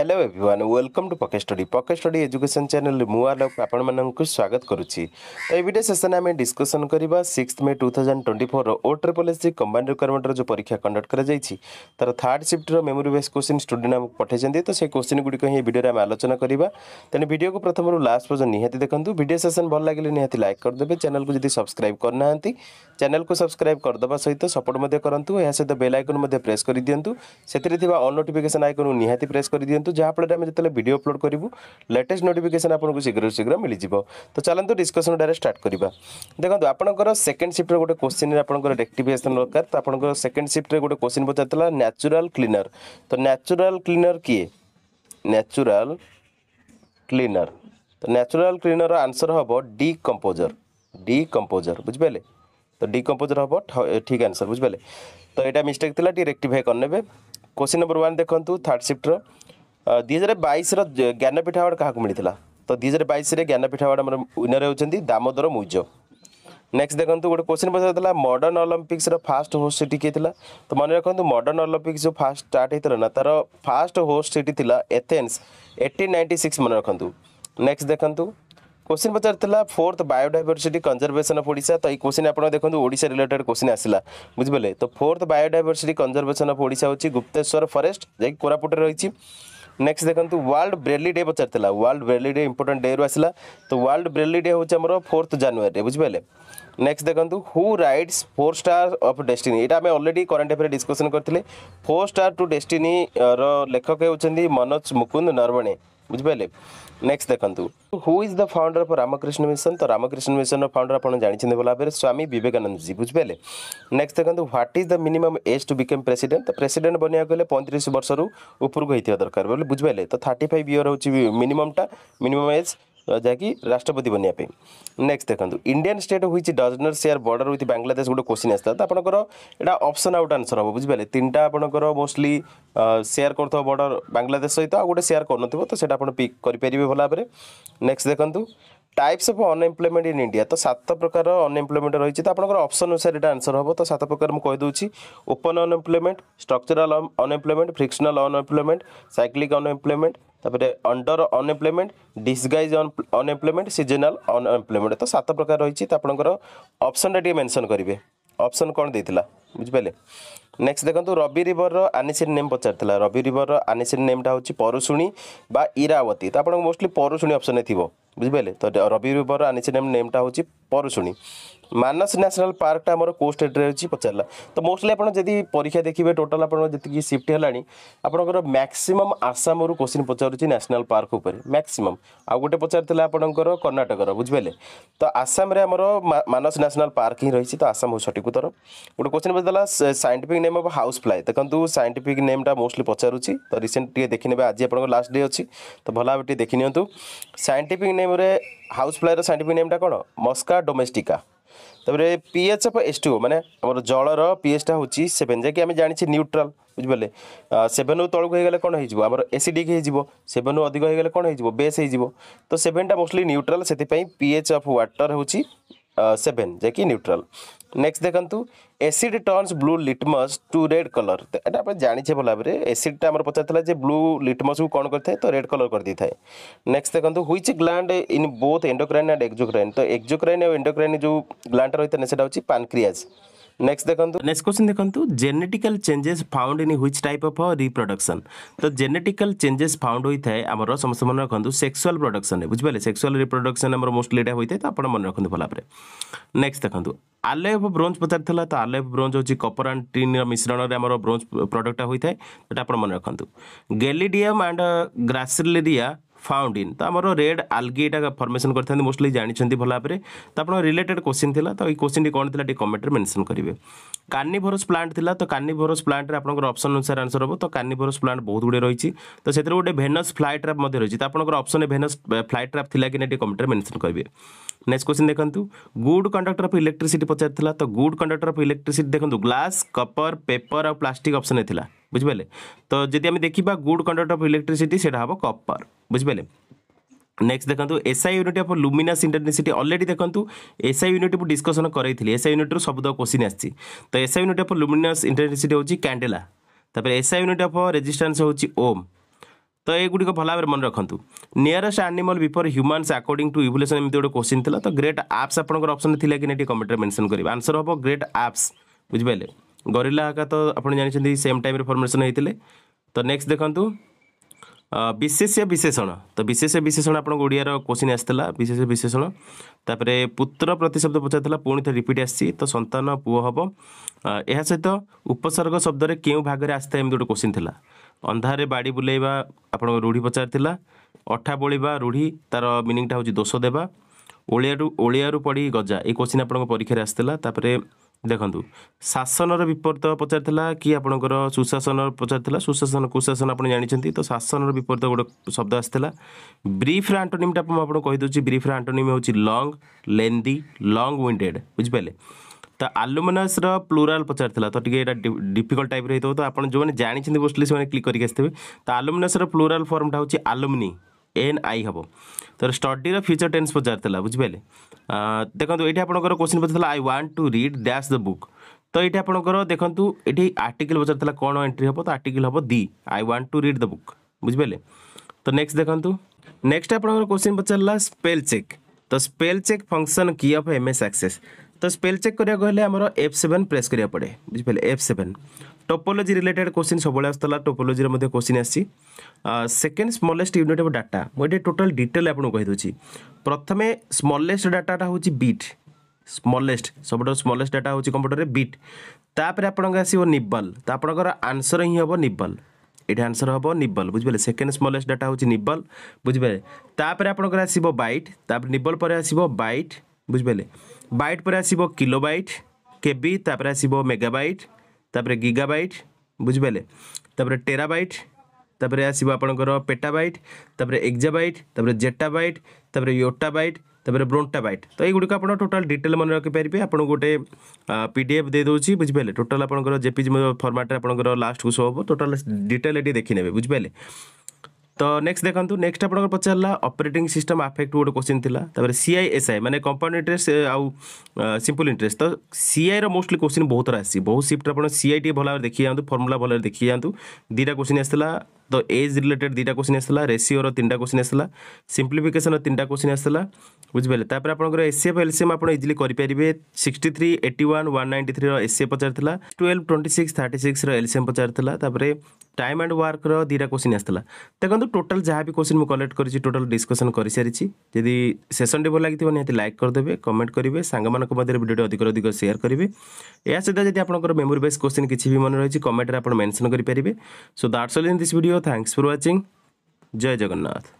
hello everyone welcome to Pocket Study Pocket Study education channel মু আলোক আপনার স্বাগত করুছি তো এই ভিডিও সেসনে আমি ডিসকসন করা six May two thousand twenty four O triple S C combined রিকোয়ারমেন্টর যে পরীক্ষা কন্ডক্ট করা যাইছি তার থার্ড সিফ্টর মেমোরি বেস কোশ্চিন স্টুডেন্ট আমাকে পঠাইছেন তো সেই কোশ্চিন গুড়ি এই ভিডিওরে আমি আলোচনা করা তেমনি ভিডিওকে প্রথমর লাস্ট পর্যন্ত নিহতি দেখুন ভিডিও সেসন ভাল লাগলে নিহতি লাইক করেদেবে চ্যানেলকে যদি সবসক্রাইব করে না চ্যানেলকে সবসক্রাইব করেদেবা সহিত সপোর্ট করতু এর সহ বেল আইকন প্রেস করে দিও সেটি অল নোটিফিকেসন আইকন নিহতি প্রেস করে দিও କରନ୍ତୁ ଯାହା ଫଳରେ ଆମେ ଯେତେବେଳେ ଭିଡ଼ିଓ ଅପଲୋଡ଼ କରିବୁ ଲେଟେଷ୍ଟ ନୋଟିଫିକେସନ୍ ଆପଣଙ୍କୁ ଶୀଘ୍ରରୁ ଶୀଘ୍ର ମିଳିଯିବ ତ ଚାଲନ୍ତୁ ଡିସ୍କସନ୍ ଡାଇରେକ୍ଟ ଷ୍ଟାର୍ଟ କରିବା ଦେଖନ୍ତୁ ଆପଣଙ୍କର ସେକେଣ୍ଡ ସିଫ୍ଟର ଗୋଟେ କୋଶ୍ଚିନ୍ରେ ଆପଣଙ୍କର ରେକ୍ଟିଫିକେସନ୍ ଦରକାର ତ ଆପଣଙ୍କର ସେକେଣ୍ଡ ସିଫ୍ଟରେ ଗୋଟେ କୋଶ୍ଚିନ୍ ପଚାରିଥିଲା ନ୍ୟାଚୁରାଲ କ୍ଲିନର ତ ନ୍ୟାଚୁରାଲ କ୍ଲିନର କିଏ ନ୍ୟାଚୁରାଲ କ୍ଲିନର ତ ନ୍ୟାଚୁରାଲ କ୍ଲିନର ଆନ୍ସର ହେବ ଡି କମ୍ପୋଜର ଡି କମ୍ପୋଜର ବୁଝିପାରିଲେ ତ ଡି କମ୍ପୋଜର ହେବ ଠିକ୍ ଆନ୍ସର ବୁଝିପାରିଲେ ତ ଏଇଟା ମିଷ୍ଟେକ୍ ଥିଲା ଟିକେ ରେକ୍ଟିଫାଏ କରିନେବେ क्वेश्चन नंबर वन देखु थार्ड सिफ्टर ଦୁଇ ହଜାର ବାଇଶର ଜ୍ଞାନପୀଠ ଆୱାର୍ଡ଼ କାହାକୁ ମିଳିଥିଲା ତ ଦୁଇ ହଜାର ବାଇଶରେ ଜ୍ଞାନପୀଠ ଆୱାର୍ଡ଼ ଆମର ୱିନର୍ ହେଉଛନ୍ତି ଦାମୋଦର ମୁଇଜ ନେକ୍ସଟ ଦେଖନ୍ତୁ ଗୋଟେ କୋଶ୍ଚିନ୍ ପଚାରିଥିଲା ମଡ଼ର୍ଣ୍ଣ ଅଲମ୍ପିକ୍ସର ଫାଷ୍ଟ ହୋଷ୍ଟ ସିଟି କିଏ ଥିଲା ତ ମନେ ରଖନ୍ତୁ ମଡ଼ର୍ଣ୍ଣ ଅଲମ୍ପିକ୍ସ ଯେଉଁ ଫାଷ୍ଟ ଷ୍ଟାର୍ଟ ହେଇଥିଲା ନା ତାର ଫାଷ୍ଟ ହୋଷ୍ଟ ସିଟି ଥିଲା ଏଥେନ୍ସ ଏଇଟିନ୍ ନାଇଣ୍ଟି ସିକ୍ସ ମନେ ରଖନ୍ତୁ ନେକ୍ସଟ ଦେଖନ୍ତୁ क्वेश्चन पचार फोर्थ बायोडाइवर्सीटी कंजर्वेशन अफ ओडा तो ये क्वेश्चन आप देखो ओडा रिलेटेड क्वेश्चन आसला बुझे तो फोर्थ बायोडाइवर्सीटी कंजर्वेशन अफ ओडा हूँ गुप्तेश्वर फरेस्ट जैक कोरापुटे रही नेक्स्ट देखो वर्ल्ड ब्रेली डे पचार world Braille day important day रू आसला तो वर्ल्ड ब्रेली डे हूँ आम फोर्थ जानुरी बुझे नेक्स्ट देखो who writes four star of destiny यहाँ आम अलरेडी करेन्ट एफेयर डिस्कसन करते फोर स्टार टू डेस्टिनी रेखक होती मनोज मुकुंद नरवणे बुझे নেক্সট দেখন্তু who is the founder of Ramakrishna Mission তো রামকৃষ্ণ মিশন ফাউন্ডার আপনার জাঁচান ভাল ভাবে স্বামী বিবেকানন্দ জি বুঝিপারে নেক্সট দেখন্তু what is the minimum age to become president তো প্রেসিডেন্ট বনিয়া গেলে পঁয়ত্রিশ বর্ষর উপরক হয়ে দরকার বুঝিপারে তো থার্টি ফাইভ ইয়র হচ্ছে মিনিমমটা মিনিমম এজ ଯାହାକି ରାଷ୍ଟ୍ରପତି ବନିବା ପାଇଁ ନେକ୍ସଟ ଦେଖନ୍ତୁ Indian state which does not share border with Bangladesh ଗୋଟେ କୋଶ୍ଚିନ୍ ଆସିଥିଲା ତ ଆପଣଙ୍କର ଏଇଟା ଅପସନ୍ ଆଉଟ୍ ଆନ୍ସର୍ ହେବ ବୁଝିପାରିଲେ ତିନିଟା ଆପଣଙ୍କର ମୋଷ୍ଟଲି ସେୟାର କରୁଥିବ ବର୍ଡର ବାଂଲାଦେଶ ସହିତ ଆଉ ଗୋଟେ ସେୟାର କରୁନଥିବ ତ ସେଇଟା ଆପଣ ପିକ୍ କରିପାରିବେ ଭଲ ଭାବରେ ନେକ୍ସଟ ଦେଖନ୍ତୁ types of unemployment in India তো সাত প্রকার অনএমপ্লয়মেন্ট রয়েছে তো আপনার অপসন অনুসারে এটা আনসর হব তো সাত প্রকার মু কইদি open unemployment structural unemployment frictional unemployment cyclic unemployment তারপরে under unemployment disguise unemployment seasonal unemployment তো সাত প্রকার রয়েছে তো আপনার অপসনটা টিকিয়ে মেনশন করবে অপসন কোণ দিয়ে বুঝিপারে नेक्स्ट देख्नु रवि रिवर र अनिसिन नेम पचारिला रो अनिसिन र आनिसिन नेमटा होसुणी बा इरावती त आपण मोस्टली परुशुणी अप्सन थियो बुझिपारे त रवि रिभर आनिसिन नेम नेमटा पोसुणी মাନାସ ନ୍ୟାସନାଲ୍ ପାର୍କଟା ଆମର କେଉଁ ଷ୍ଟେଟ୍ରେ ଅଛି ପଚାରିଲା ତ ମୋଷ୍ଟଲି ଆପଣ ଯଦି ପରୀକ୍ଷା ଦେଖିବେ ଟୋଟାଲ୍ ଆପଣଙ୍କ ଯେତିକି ସିଫ୍ଟ ହେଲାଣି ଆପଣଙ୍କର ମ୍ୟାକ୍ସିମମ୍ ଆସାମରୁ କୋଶ୍ଚିନ୍ ପଚାରୁଛି ନ୍ୟାସନାଲ୍ ପାର୍କ ଉପରେ ମ୍ୟାକ୍ସିମମ୍ ଆଉ ଗୋଟେ ପଚାରିଥିଲା ଆପଣଙ୍କର କର୍ଣ୍ଣାଟକର ବୁଝିପାରିଲେ ତ ଆସାମରେ ଆମର ମାନସ ନ୍ୟାସନାଲ୍ ପାର୍କ ହିଁ ରହିଛି ତ ଆସାମ ହେଉଛି ସଠିକ୍ ଉତ୍ତର ଗୋଟେ କୋଶ୍ଚିନ୍ ପଚାରିଲା scientific name of house fly ଦେଖନ୍ତୁ ସାଇଣ୍ଟିଫିକ୍ ନେମ୍ଟା ମୋଷ୍ଟଲି ପଚାରୁଛି ତ ରିସେଣ୍ଟ ଟିକେ ଦେଖିନେବେ ଆଜି ଆପଣଙ୍କ ଲାଷ୍ଟ ଡେ ଅଛି ତ ଭଲ ଭାବେ ଟିକେ ଦେଖିନିଅନ୍ତୁ ସାଇଣ୍ଟିଫିକ୍ ନେମ୍ରେ ହାଉସ୍ ଫ୍ଲାଏର ସାଇଣ୍ଟିଫିକ୍ ନେମ୍ଟା କ'ଣ ମସ୍କା ଡୋମେଷ୍ଟିକା ତାପରେ ପିଏଚ୍ ଅଫ୍ ଏଚ୍ ଟୁ ମାନେ ଆମର ଜଳର ପିଏଚ୍ଟା ହେଉଛି ସେଭେନ୍ ଯାହାକି ଆମେ ଜାଣିଛେ ନ୍ୟୁଟ୍ରାଲ୍ ବୁଝିପାରିଲେ ସେଭେନ୍ରୁ ତଳକୁ ହେଇଗଲେ କ'ଣ ହେଇଯିବ ଆମର ଏସିଡ଼ିକ୍ ହେଇଯିବ ସେଭେନ୍ରୁ ଅଧିକ ହେଇଗଲେ କ'ଣ ହେଇଯିବ ବେସ୍ ହେଇଯିବ ତ ସେଭେନ୍ଟା ମୋଷ୍ଟଲି ନ୍ୟୁଟ୍ରାଲ୍ ସେଥିପାଇଁ ପିଏଚ୍ ଅଫ୍ ୱାଟର୍ ହେଉଛି ସେଭେନ୍ ଯାହାକି ନ୍ୟୁଟ୍ରାଲ୍ নেক্সট দেখন্তু acid turns blue litmus to red colour এটা আপনার জানিছে ভাল ভাবে এসিডটা আমার পচারিলা যে ব্লু লিটমসকে কোণ করে তো রেড কলর করে দিয়ে নেক্সট দেখন্তু which gland in both endocrine and exocrine তো এক্সোক্রাইন আর এন্ডোক্রাইন যে গ্ল্যান্ডটা রয়েছে সেটা হচ্ছে পানক্রিয়াজ नेक्स्ट देखंतु नेक्स्ट क्वेश्चन देखंतु genetical changes found in which type of reproduction तो जेनेटिकल चेंजेस फाउंड होइथाय हमर समस्त मन रखंतु सेक्सुअल प्रोडक्शन है बुझबले सेक्सुअल रिप्रोडक्शन हमर मोस्टली डे होइथाय त आपण मन रखंतु भला परे नेक्स्ट देखंतु आलॉय ऑफ ब्रोंज पदार्थला त आलॉय ऑफ ब्रोंज होची कॉपर एंड टिन रे मिश्रण रे हमर ब्रोंज प्रोडक्ट होइथाय त आपण मन रखंतु गैलीडियम एंड ग्रासिलेरिया फाउंड इन तो आम रेड आलगीटा फर्मेसन करते मोस्टली जानते भलापर तो आप रिलेटेड क्वेश्चन थी तो ये क्वेश्चन कौन थी टी कमेट्रे मेनसन करेंगे कानिभरस प्लांट थी तो कानिभरस प्लांट आपर अप्सन अनुसार आंसर हम तो कानिभरस प्लांट बहुत गुड़े रही तो से गोटे भेनस फ्लैट ट्राप मैं रही तो आपर अप्सन भेनस फ्लैट ट्राप थी कि नहीं कमेट्रे मेनसन करेंगे नेक्स्ट क्वेश्चन देखते गुड कंडक्टर अफ इलेक्ट्रिसी पचार तो गुड कंडक्टर अफ इलेक्ट्रिसीट देखो ग्लास कपर पेपर आ प्लास्टिक अप्सन है বুঝিপারে তো যদি আমি দেখিবা গুড কন্ডক্ট অফ ইলেকট্রিসিটি সেটা হব কপার বুঝিপারে নেক্সট দেখুন SI unit of luminous intensity already দেখুন এসআই ইউনিট মু ডিসকসন করাইলি এসআই ইউনিট সবুদ কোশ্চিন আসছে তো SI unit of luminous intensity হচ্ছে ক্যান্ডেলা তাপরে এসআই ইউনিট অফ রেজিষ্টান্স হচ্ছে ওম তো এগুড়িক ভাল ভাবে মনে রাখতু nearest animal before humans according to evolution এমনি গোটে কোশ্চিন লা তো গ্রেট আপ্স আপনার অপসন লা কি না টিকে কমেন্টরে মেনশন করবে আনসর হব গ্রেট আপ্স বুঝিপারে ଗରିଲା ଆକା ତ ଆପଣ ଜାଣିଛନ୍ତି ସେମ୍ ଟାଇମ୍ରେ ଫର୍ମେସନ୍ ହେଇଥିଲେ ତ ନେକ୍ସଟ ଦେଖନ୍ତୁ ବିଶେଷ୍ୟ ବିଶେଷଣ ତ ବିଶେଷ ବିଶେଷଣ ଆପଣଙ୍କ ଓଡ଼ିଆର କୋଶ୍ଚିନ୍ ଆସିଥିଲା ବିଶେଷ ବିଶେଷଣ ତାପରେ ପୁତ୍ର ପ୍ରତିଶବ୍ଦ ପଚାରିଥିଲା ପୁଣି ଥରେ ରିପିଟ୍ ଆସିଛି ତ ସନ୍ତାନ ପୁଅ ହେବ ଏହା ସହିତ ଉପସର୍ଗ ଶବ୍ଦରେ କେଉଁ ଭାଗରେ ଆସିଥାଏ ଏମିତି ଗୋଟେ କୋଶ୍ଚିନ୍ ଥିଲା ଅନ୍ଧାରରେ ବାଡ଼ି ବୁଲେଇବା ଆପଣଙ୍କ ରୂଢ଼ି ପଚାରିଥିଲା ଅଠା ବୋଳିବା ରୂଢ଼ି ତାର ମିନିଂଟା ହେଉଛି ଦୋଷ ଦେବା ଓଳିଆରୁ ଓଳିଆରୁ ପଡ଼ି ଗଜା ଏଇ କୋଶ୍ଚିନ୍ ଆପଣଙ୍କ ପରୀକ୍ଷାରେ ଆସିଥିଲା ତାପରେ ଦେଖନ୍ତୁ ଶାସନର ବିପରୀତ ପଚାରିଥିଲା କି ଆପଣଙ୍କର ସୁଶାସନ ପଚାରିଥିଲା ସୁଶାସନ କୁଶାସନ ଆପଣ ଜାଣିଛନ୍ତି ତ ଶାସନର ବିପରୀତ ଗୋଟେ ଶବ୍ଦ ଆସିଥିଲା ବ୍ରିଫ୍ର ଆଣ୍ଟୋନିମ୍ଟା ମୁଁ ଆପଣଙ୍କୁ କହିଦେଉଛି ବ୍ରିଫ୍ର ଆଣ୍ଟୋନିମ୍ ହେଉଛି ଲଙ୍ଗ୍ ଲେନ୍ଦି ଲଙ୍ଗ୍ ୱିଣ୍ଡେଡ୍ ବୁଝିପାରିଲେ ତ ଆଲୁମିନସର ପ୍ଲୁରାଲ୍ ପଚାରିଥିଲା ତ ଟିକେ ଏଇଟା ଡିଫିକଲ୍ଟ ଟାଇପ୍ର ହେଇଥିବ ତ ଆପଣ ଯେଉଁମାନେ ଜାଣିଛନ୍ତି ମୋଷ୍ଟଲି ସେମାନେ କ୍ଲିକ୍ କରିକି ଆସିଥିବେ ତ ଆଲୁମିନସର ପ୍ଲୁରାଲ୍ ଫର୍ମଟା ହେଉଛି ଆଲୁମିନି ଏନ୍ ଆଇ ହେବ ତ ଷ୍ଟଡ଼ିର ଫ୍ୟୁଚର୍ ଟେନ୍ସ ପଚାରିଥିଲା ବୁଝିପାରିଲେ ଦେଖନ୍ତୁ ଏଇଠି ଆପଣଙ୍କର କୋଶ୍ଚିନ୍ ପଚାରିଥିଲା I want to read dash the book ତ ଏଇଠି ଆପଣଙ୍କର ଦେଖନ୍ତୁ ଏଠି ଆର୍ଟିକଲ୍ ପଚାରିଥିଲା କ'ଣ ଏଣ୍ଟ୍ରି ହେବ ତ ଆର୍ଟିକଲ୍ ହେବ the I want to read the book ବୁଝିପାରିଲେ ତ ନେକ୍ସଟ ଦେଖନ୍ତୁ ନେକ୍ସଟ ଆପଣଙ୍କର କୋଶ୍ଚିନ୍ ପଚାରିଲା ସ୍ପେଲ୍ ଚେକ୍ ତ spell check function key of MS access ଆକ୍ସେସ୍ ତ ସ୍ପେଲ୍ ଚେକ୍ କରିବାକୁ ହେଲେ ଆମର ଏଫ୍ ସେଭେନ୍ ପ୍ରେସ୍ କରିବାକୁ ପଡ଼େ ବୁଝିପାରିଲେ F seven topology related question ସବୁବେଳେ ଆସୁଥିଲା ଟୋପୋଲୋଜିର ମଧ୍ୟ କୋଶ୍ଚିନ୍ ଆସିଛି second smallest unit of data ମୁଁ ଏଠି ଟୋଟାଲ୍ ଡିଟେଲ୍ ଆପଣଙ୍କୁ କହିଦେଉଛି ପ୍ରଥମେ ସ୍ମଲେଷ୍ଟ ଡାଟାଟା ହେଉଛି ବିଟ୍ ସ୍ମଲେଷ୍ଟ ସବୁଠାରୁ ସ୍ମଲେଷ୍ଟ ଡାଟା ହେଉଛି କମ୍ପ୍ୟୁଟରରେ ବିଟ୍ ତାପରେ ଆପଣଙ୍କ ଆସିବ ନିବଲ୍ ତ ଆପଣଙ୍କର ଆନ୍ସର ହିଁ ହେବ ନିବଲ୍ ଏଠି ଆନ୍ସର ହେବ ନିବଲ୍ ବୁଝିପାରିଲେ ସେକେଣ୍ଡ ସ୍ମଲେଷ୍ଟ ଡାଟା ହେଉଛି ନିବଲ୍ ବୁଝିପାରିଲେ ତାପରେ ଆପଣଙ୍କର ଆସିବ ବାଇଟ୍ ତାପରେ ନିବଲ୍ ପରେ ଆସିବ ବାଇଟ୍ ବୁଝିପାରିଲେ ବାଇଟ୍ ପରେ ଆସିବ କିଲୋ ବାଇଟ୍ କେବି ତାପରେ ଆସିବ ମେଗାବାଇଟ୍ तापर गिगा बैट बुझे तापर बैट तापर आसो आपर पेटाबाइट तापर बैट तापर जेटाबाइट तापर योटाबाइट तापर बैट तो युड़क आप टोटाल डिटेल मन रखिपारे आपको गोटे पी डी एफ देदेगी बुझे टोटाल आप जेपी जी फर्माट्रे आप लास्ट को शो हम टोटाल डिटेल ये देखने बुझे ତ ନେକ୍ସଟ ଦେଖନ୍ତୁ ନେକ୍ସଟ ଆପଣଙ୍କର ପଚାରିଲା ଅପରେଟିଂ ସିଷ୍ଟମ ଆଫେକ୍ଟ ଗୋଟେ କୋଶ୍ଚିନ୍ ଥିଲା ତାପରେ ସିଆଇ ଏସ୍ଆଇ ମାନେ କମ୍ପାଉଣ୍ଡ ଇଣ୍ଟରେଷ୍ଟ ଆଉ ସିମ୍ପଲ ଇଣ୍ଟରେଷ୍ଟ ତ ସିଆଇର ମୋଷ୍ଟଲି କୋଶ୍ଚିନ୍ ବହୁତ ଥର ଆସିଛି ବହୁତ ସିଫ୍ଟରେ ଆପଣ ସିଆଇ ଟିକେ ଭଲ ଭାବରେ ଦେଖି ଯାଆନ୍ତୁ ଫର୍ମୁଲା ଭଲରେ ଦେଖି ଯାଆନ୍ତୁ ଦୁଇଟା କୋଶ୍ଚିନ୍ ଆସିଥିଲା ତ ଏଜ୍ ରିଲେଟେଡ୍ ଦୁଇଟା କୋଶ୍ଚିନ୍ ଆସିଥିଲା ରେସିଓର ତିନିଟା କୋଶ୍ଚିନ୍ ଆସିଥିଲା ସିମ୍ପ୍ଲିଫିକେସନର ତିନିଟା କୋଶ୍ଚିନ୍ ଆସିଥିଲା ବୁଝିପାରିଲେ ତାପରେ ଆପଣଙ୍କର ଏସିଏଫ୍ ଏଲ୍ସିଏମ୍ ଆପଣ ଇଜିଲି କରିପାରିବେ sixty three eighty one one ninety ଥ୍ରୀର ଏସିଏଫ୍ ପଚାରିଥିଲା ଟୁଏଲ୍ଭ ଟ୍ୱେଣ୍ଟି ସିକ୍ସ ଥାର୍ଟି ସିକ୍ସର ଏଲ୍ସିଏମ୍ ପଚାରିଥିଲା ତାପରେ ଟାଇମ୍ ଆଣ୍ଡ ୱାର୍କର ଦୁଇଟା କୋଶ୍ଚିନ୍ ଆସିଥିଲା ଦେଖନ୍ତୁ ଟୋଟାଲ୍ ଯାହା ବି କୋଶ୍ଚିନ୍ ମୁଁ କଲେକ୍ଟ କରିଛି ଟୋଟାଲ୍ ଡିସ୍କସନ୍ କରିସାରିଛି ଯଦି ସେସନ୍ଟି ଭଲ ଲାଗିଥିବ ନିହାତି ଲାଇକ୍ କରିଦେବେ କମେଣ୍ଟ କରିବେ ସାଙ୍ଗମାନଙ୍କ ମଧ୍ୟରେ ଭିଡ଼ିଓଟି ଅଧିକ ଅଧିକ ସେୟାର କରିବେ ଏହା ସହିତ ଯଦି ଆପଣଙ୍କର ମେମୋରି ବେସ୍ କୋଶ୍ଚିନ୍ କିଛି ବି ମନେ ରହିଛି କମେଣ୍ଟରେ ଆପଣ ମେନସନ୍ କରିପାରିବେ so that's all in this video thanks for watching Jai Jagannath